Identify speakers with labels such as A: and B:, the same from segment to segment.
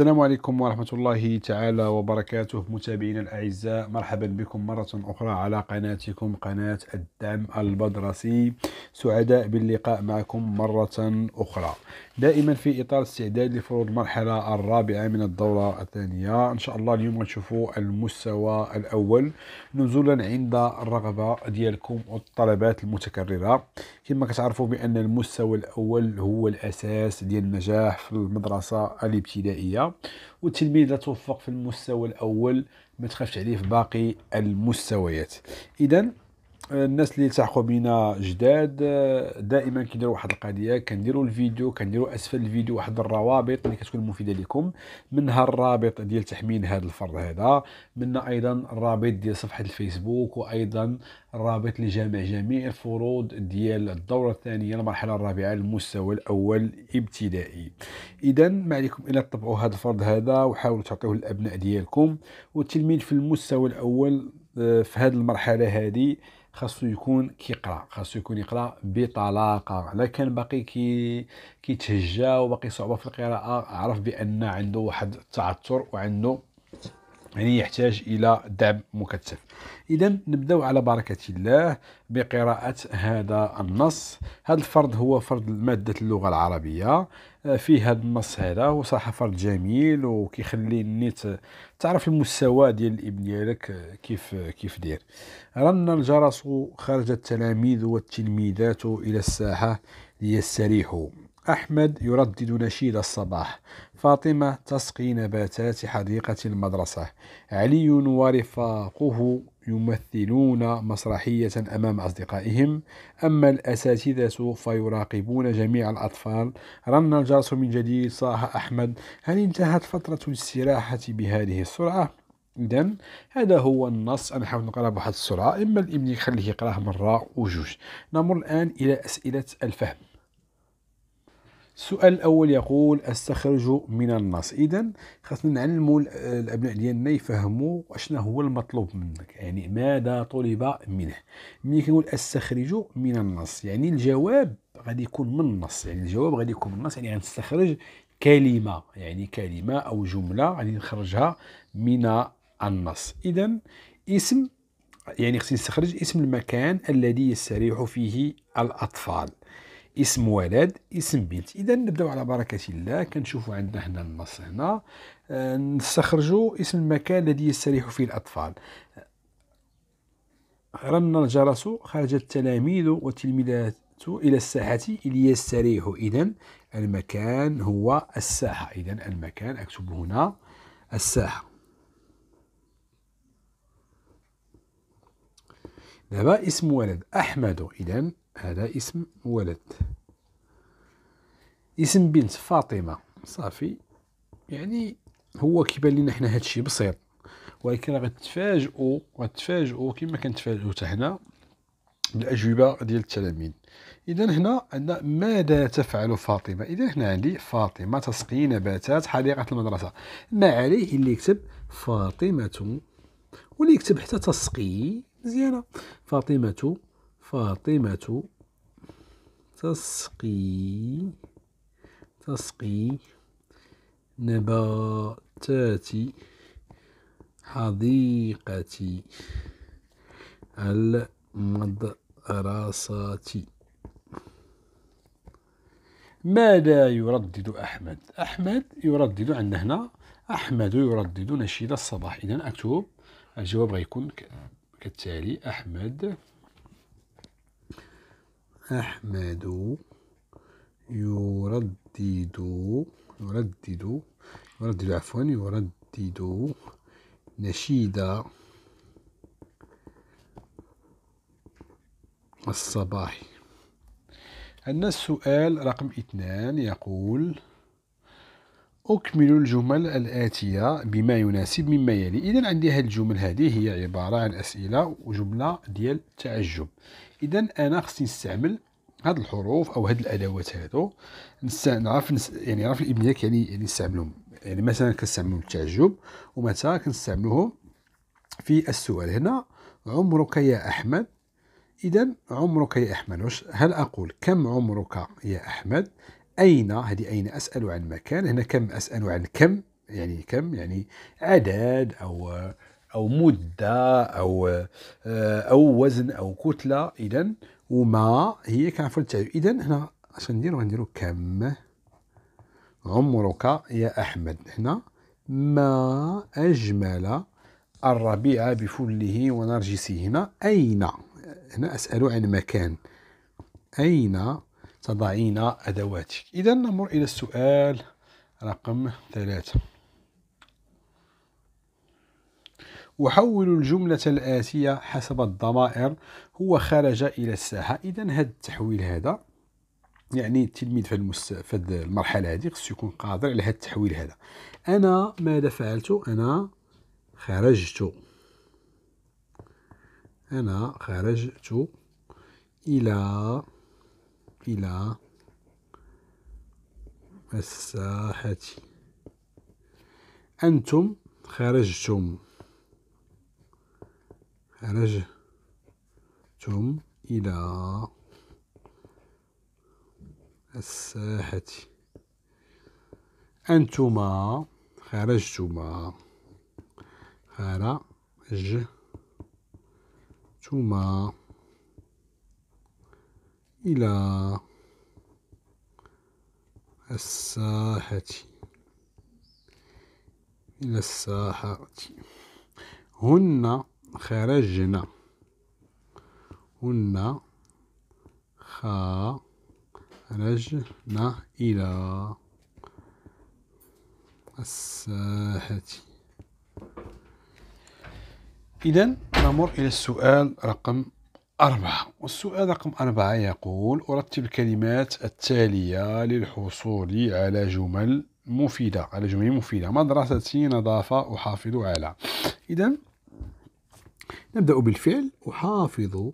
A: السلام عليكم ورحمة الله تعالى وبركاته متابعينا الأعزاء مرحبا بكم مرة أخرى على قناتكم قناة الدعم البدرسي سعداء باللقاء معكم مرة أخرى دائما في إطار استعداد لفروض المرحلة الرابعة من الدورة الثانية إن شاء الله اليوم غنشوفوا المستوى الأول نزولا عند الرغبة ديالكم والطلبات المتكررة كما كتعرفوا بأن المستوى الأول هو الأساس ديال النجاح في المدرسة الابتدائية والتلميذ لا توفق في المستوى الأول ما تخافش عليه في باقي المستويات إذا الناس اللي يلتحقوا بينا جداد آه، دائما كيديروا واحد القضيه كنديروا الفيديو كنديروا اسفل الفيديو واحد الروابط اللي كتكون مفيده لكم منها الرابط ديال تحميل هذا الفرض هذا منها ايضا الرابط ديال صفحه الفيسبوك وايضا الرابط لجامع جميع الفروض ديال الدوره الثانيه المرحله الرابعه المستوى الاول ابتدائي اذا ما عليكم الا تطبعوا هذا الفرض هذا وحاولوا تعطيوه للابناء ديالكم والتلميذ في المستوى الاول آه، في هذه المرحله هذه خاصو يكون كيقرا خاصو يكون يقرا بطلاقه على كان باقي كي كيتهجى وباقي صعوبه في القراءه عرف بان عنده واحد التعثر وعنده يعني يحتاج الى دعم مكثف اذا نبداو على بركه الله بقراءه هذا النص هذا الفرض هو فرض ماده اللغه العربيه آه، فيه هذا النص هذا وصراحه فرض جميل وكيخلي النت تعرف المستوى ديال الابن ديالك آه، كيف آه، كيف داير رن الجرس خرج التلاميذ والتلميذات الى الساحه ليستريحوا أحمد يردد نشيد الصباح فاطمة تسقي نباتات حديقة المدرسة علي ورفاقه يمثلون مسرحية أمام أصدقائهم أما الأساتذة فيراقبون جميع الأطفال رن الجرس من جديد صاح أحمد هل انتهت فترة الاستراحة بهذه السرعة؟ إذا هذا هو النص أنا حاول نقرأ بواحد السرعة إما الإبن يخليه يقراه مرة وجوج نمر الآن إلى أسئلة الفهم السؤال الاول يقول استخرج من النص اذا خاصنا نعلموا الابناء ديالنا يفهموا شنو هو المطلوب منك يعني ماذا طلب منه ملي كنقول استخرج من النص يعني الجواب غادي يكون من النص يعني الجواب غادي يكون من النص يعني غنستخرج كلمه يعني كلمه او جمله غادي نخرجها من النص اذا اسم يعني خصني نستخرج اسم المكان الذي يستريح فيه الاطفال اسم ولد اسم بنت اذا نبداو على بركه الله كنشوفوا عندنا هنا النص هنا آه، نستخرجوا اسم المكان الذي يستريح فيه الاطفال رن الجرس خرج التلاميذ والتلميذات إلى الساحة ليستريحوا إذا المكان هو الساحة إذا المكان أكتب هنا الساحة دابا اسم ولد أحمد إذا هذا اسم ولد اسم بنت فاطمة صافي يعني هو كيبان لنا حنا هادشي بسيط ولكن راه غتفاجئوا غتفاجئوا كما كنتفاجئوا حتى هنا بالاجوبه ديال التلاميذ اذا هنا عندنا ماذا تفعل فاطمه اذا هنا عندي فاطمه تسقي نباتات حديقه المدرسه ما عليه اللي يكتب فاطمه واللي يكتب حتى تسقي مزيانه فاطمه فاطمة تسقي تسقي نباتات حديقة المدرسة ماذا يردد أحمد؟ أحمد يردد عندنا هنا أحمد يردد نشيد الصباح إذا أكتب الجواب غيكون كالتالي أحمد أحمد يردد يردد يردد عفوا يردد نشيد الصباح عندنا السؤال رقم اثنان يقول أكمل الجمل الآتية بما يناسب مما يلي إذا عندي هاد الجمل هذه هي عبارة عن أسئلة وجملة ديال تعجب إذا أنا خصني نستعمل هاد الحروف أو هاد الأدوات هادو نعرف نس... يعني نعرف الإبنية يعني يعني نستعملهم يعني مثلا كنستعملهم التعجب ومتى كنستعملوهم في السؤال هنا عمرك يا أحمد إذا عمرك يا أحمد واش هل أقول كم عمرك يا أحمد أين هذه أين أسأل عن مكان هنا كم أسأل عن كم يعني كم يعني عدد أو أو مدة أو آه، أو وزن أو كتلة إذا وما هي كنعرفو التعريف إذا هنا اش غنديرو غنديرو كم عمرك يا أحمد هنا ما أجمل الربيع بفله ونرجسه هنا أين هنا أسأل عن مكان أين تضعين أدواتك إذا نمر إلى السؤال رقم ثلاثة أحول الجملة الآتية حسب الضمائر هو خرج إلى الساحة إذا هذا التحويل هذا يعني التلميذ في, المس... في المرحلة هذه خصو يكون قادر على هذا التحويل هذا أنا ماذا فعلت أنا خرجت أنا خرجت إلى إلى الساحة أنتم خرجتم خرجتم إلى الساحة أنتما خرجتما خرجتما إلى الساحة إلى الساحة هن خرجنا هن خرجنا إلى الساحة إذا نمر إلى السؤال رقم أربعة والسؤال رقم أربعة يقول أرتب الكلمات التالية للحصول على جمل مفيدة على جمل مفيدة مدرستي نظافة أحافظ على إذا نبدأ بالفعل أحافظ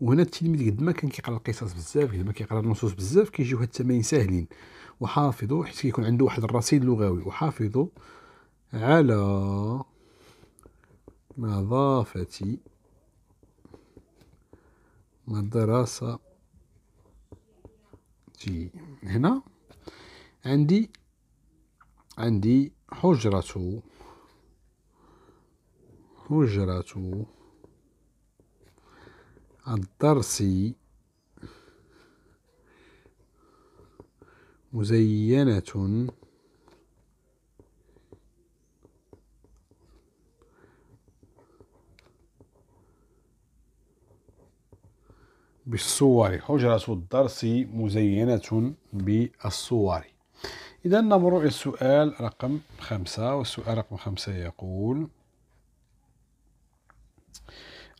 A: وهنا التلميذ قد ما كان كيقرا القصص بزاف قد ما كيقرا النصوص بزاف كيجيو هاد التمارين ساهلين وحافظوا حيت كيكون عنده واحد الرصيد لغوي وحافظوا على نظافة مدرسة جي هنا عندي عندي حجرة حجرة الدرس مزينة بالصور حجرة الدرس مزينة بالصور إذا نمر إلى السؤال رقم خمسة والسؤال رقم خمسة يقول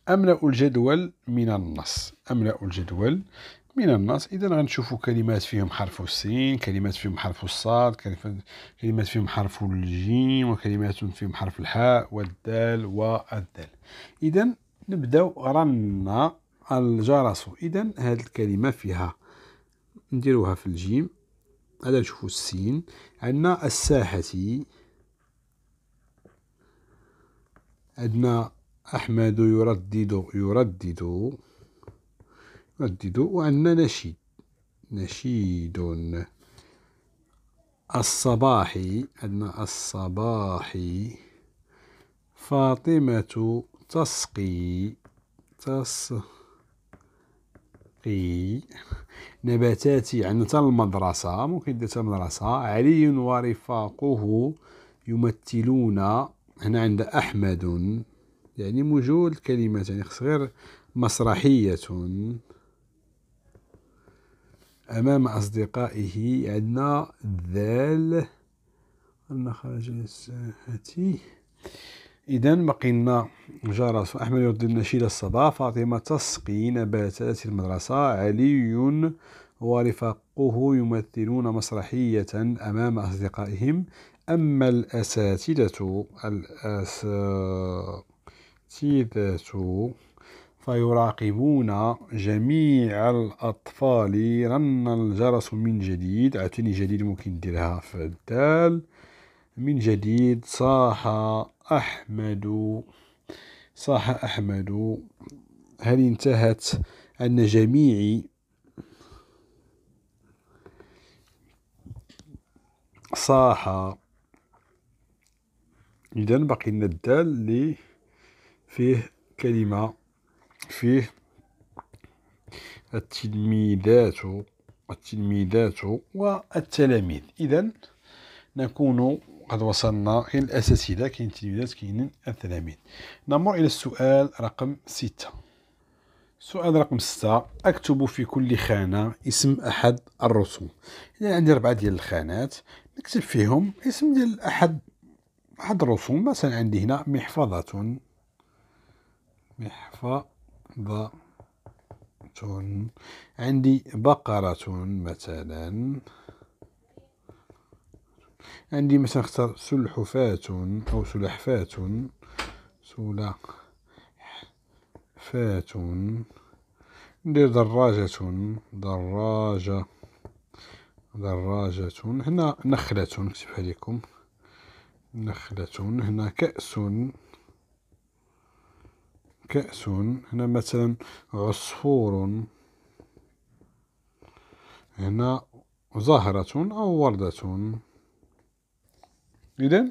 A: أملأ الجدول من النص أملأ الجدول من النص إذا غنشوفوا كلمات فيهم حرف السين كلمات فيهم حرف الصاد كلمات فيهم حرف الجيم وكلمات فيهم حرف الحاء والدال والدال إذا نبداو رن الجرس إذا هذه الكلمة فيها نديروها في الجيم هذا نشوفوا السين عندنا الساحة عندنا أحمد يردد يردد يردد وعندنا نشيد نشيد الصباحي عندنا الصباحي فاطمة تسقي تسقي اي نباتاتي يعني عندنا حتى المدرسه ممكن دير المدرسة علي ورفاقه يمثلون هنا عند احمد يعني موجود الكلمات يعني خص غير مسرحيه امام اصدقائه عندنا ذال ان خرج الساحه إذا بقينا جرس أحمد يرد النشيد الصباح فاطمة تسقي نباتات المدرسة علي ورفاقه يمثلون مسرحية أمام أصدقائهم أما الأساتذة الأساتذة فيراقبون جميع الأطفال رن الجرس من جديد عتني جديد ممكن ديرها في الدال من جديد صاح أحمد صاح أحمد هل انتهت أن جميع صاح إذا بقي لنا الدال اللي فيه كلمة فيه التلميذات التلميذات والتلاميذ إذا نكون قد وصلنا إلى الأساتذة كاين التلميذات كاينين التلاميذ نمر إلى السؤال رقم ستة سؤال رقم ستة أكتب في كل خانة اسم أحد الرسوم إذا عندي أربعة ديال الخانات نكتب فيهم اسم ديال أحد أحد الرسوم مثلا عندي هنا محفظة محفظة عندي بقرة مثلا عندي مثلا نختار سلحفاة أو سلحفاة سلحفاة ندير دراجة دراجة دراجة هنا نخلة نكتبها لكم نخلة هنا كأس كأس هنا مثلا عصفور هنا زهرة أو وردة إذا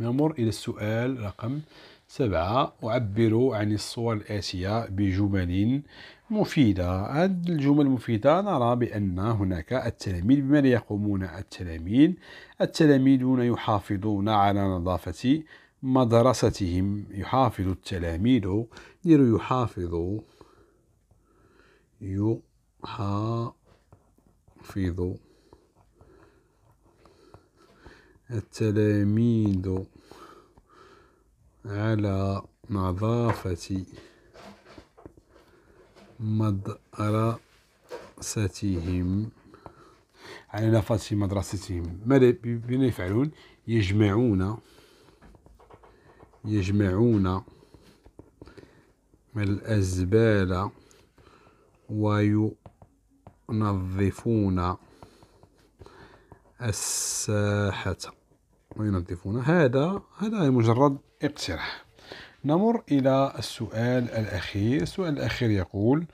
A: نمر إلى السؤال رقم سبعة أعبروا عن الصور الآتية بجمل مفيدة هذه الجمل المفيدة نرى بأن هناك التلاميذ بماذا يقومون التلاميذ التلاميذون يحافظون على نظافة مدرستهم يحافظ التلاميذ ديروا يحافظ يحافظ التلاميذ على نظافة مدرستهم على نظافة مدرستهم ماذا بما يفعلون يجمعون يجمعون الأزبال وينظفون الساحة وينظفون هذا هذا مجرد اقتراح نمر إلى السؤال الأخير السؤال الأخير يقول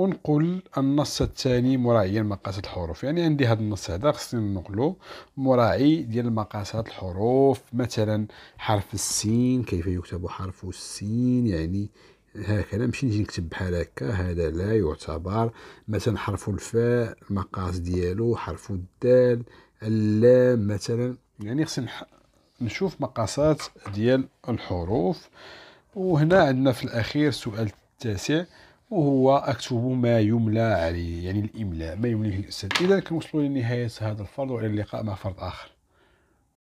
A: انقل النص الثاني مراعيا مقاسات الحروف يعني عندي هذا النص هذا خصني ننقلو مراعي ديال مقاسات الحروف مثلا حرف السين كيف يكتب حرف السين يعني هكذا ماشي نجي نكتب بحال هكا هذا لا يعتبر مثلا حرف الفاء المقاس ديالو حرف الدال اللام مثلا يعني خصني نشوف مقاسات ديال الحروف وهنا عندنا في الأخير السؤال التاسع وهو أكتب ما يملى عليه يعني الإملاء ما يمليه الأستاذ إذا كنوصلوا لنهاية هذا الفرض وإلى اللقاء مع فرض آخر